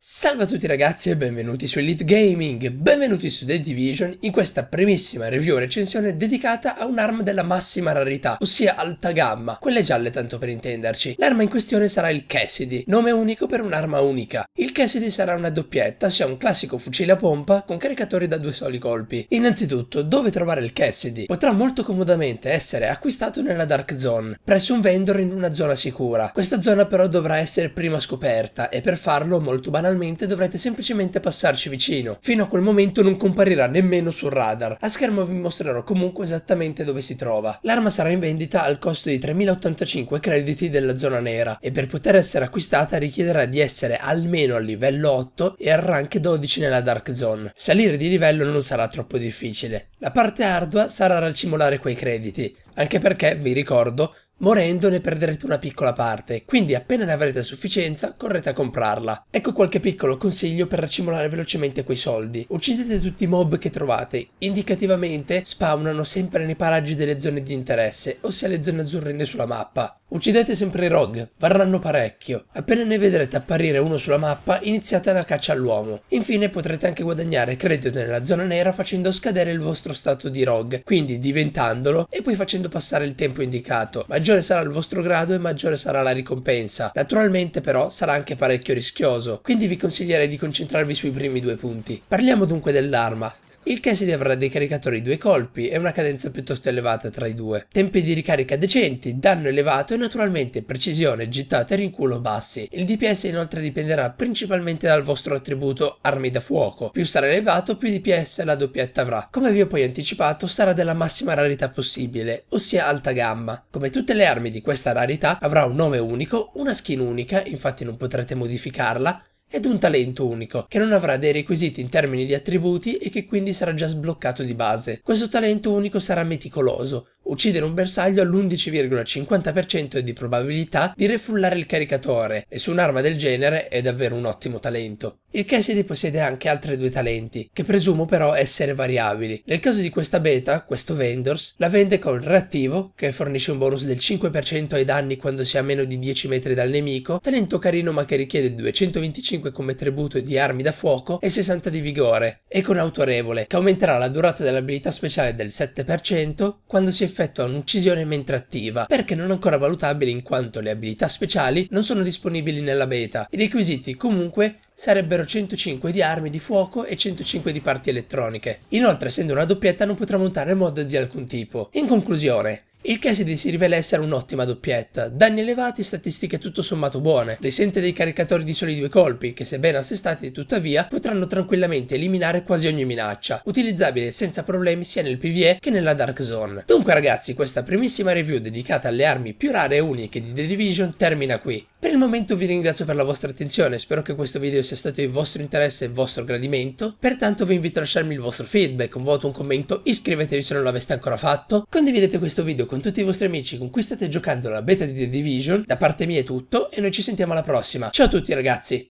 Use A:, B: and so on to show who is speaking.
A: Salve a tutti ragazzi e benvenuti su Elite Gaming, benvenuti su The Division in questa primissima review recensione dedicata a un'arma della massima rarità, ossia alta gamma, quelle gialle tanto per intenderci. L'arma in questione sarà il Cassidy, nome unico per un'arma unica. Il Cassidy sarà una doppietta, sia un classico fucile a pompa con caricatori da due soli colpi. Innanzitutto, dove trovare il Cassidy? Potrà molto comodamente essere acquistato nella Dark Zone, presso un vendor in una zona sicura. Questa zona però dovrà essere prima scoperta e per farlo molto banalmente banalmente dovrete semplicemente passarci vicino. Fino a quel momento non comparirà nemmeno sul radar. A schermo vi mostrerò comunque esattamente dove si trova. L'arma sarà in vendita al costo di 3085 crediti della zona nera e per poter essere acquistata richiederà di essere almeno al livello 8 e al rank 12 nella Dark Zone. Salire di livello non sarà troppo difficile. La parte ardua sarà racimolare quei crediti, anche perché, vi ricordo, Morendo ne perderete una piccola parte, quindi appena ne avrete a sufficienza correte a comprarla. Ecco qualche piccolo consiglio per racimolare velocemente quei soldi. Uccidete tutti i mob che trovate, indicativamente spawnano sempre nei paraggi delle zone di interesse, ossia le zone azzurrine sulla mappa. Uccidete sempre i rog, varranno parecchio. Appena ne vedrete apparire uno sulla mappa, iniziate la caccia all'uomo. Infine potrete anche guadagnare credito nella zona nera facendo scadere il vostro stato di rog, quindi diventandolo e poi facendo passare il tempo indicato. Maggiore sarà il vostro grado e maggiore sarà la ricompensa. Naturalmente però sarà anche parecchio rischioso, quindi vi consiglierei di concentrarvi sui primi due punti. Parliamo dunque dell'arma il Cassidy avrà dei caricatori due colpi e una cadenza piuttosto elevata tra i due, tempi di ricarica decenti, danno elevato e naturalmente precisione, gittata e rinculo bassi. Il DPS inoltre dipenderà principalmente dal vostro attributo armi da fuoco, più sarà elevato più DPS la doppietta avrà. Come vi ho poi anticipato sarà della massima rarità possibile, ossia alta gamma. Come tutte le armi di questa rarità avrà un nome unico, una skin unica, infatti non potrete modificarla, ed un talento unico, che non avrà dei requisiti in termini di attributi e che quindi sarà già sbloccato di base. Questo talento unico sarà meticoloso, uccidere un bersaglio all'11,50% di probabilità di refullare il caricatore e su un'arma del genere è davvero un ottimo talento. Il Cassidy possiede anche altri due talenti, che presumo però essere variabili. Nel caso di questa beta, questo Vendors la vende col reattivo, che fornisce un bonus del 5% ai danni quando si è a meno di 10 metri dal nemico, talento carino ma che richiede 225 come tributo di armi da fuoco e 60 di vigore, e con autorevole, che aumenterà la durata dell'abilità speciale del 7% quando si effettua effettuano un'uccisione mentre attiva, perché non ancora valutabile in quanto le abilità speciali non sono disponibili nella beta. I requisiti comunque sarebbero 105 di armi di fuoco e 105 di parti elettroniche. Inoltre, essendo una doppietta, non potrà montare mod di alcun tipo. In conclusione, il Cassidy si rivela essere un'ottima doppietta, danni elevati, statistiche tutto sommato buone, risente dei caricatori di soli due colpi che se ben assestati tuttavia potranno tranquillamente eliminare quasi ogni minaccia, utilizzabile senza problemi sia nel PvE che nella Dark Zone. Dunque ragazzi questa primissima review dedicata alle armi più rare e uniche di The Division termina qui. Per il momento vi ringrazio per la vostra attenzione, spero che questo video sia stato di vostro interesse e vostro gradimento, pertanto vi invito a lasciarmi il vostro feedback, un voto, un commento, iscrivetevi se non l'aveste ancora fatto, condividete questo video con tutti i vostri amici con cui state giocando la beta di The Division, da parte mia è tutto e noi ci sentiamo alla prossima, ciao a tutti ragazzi!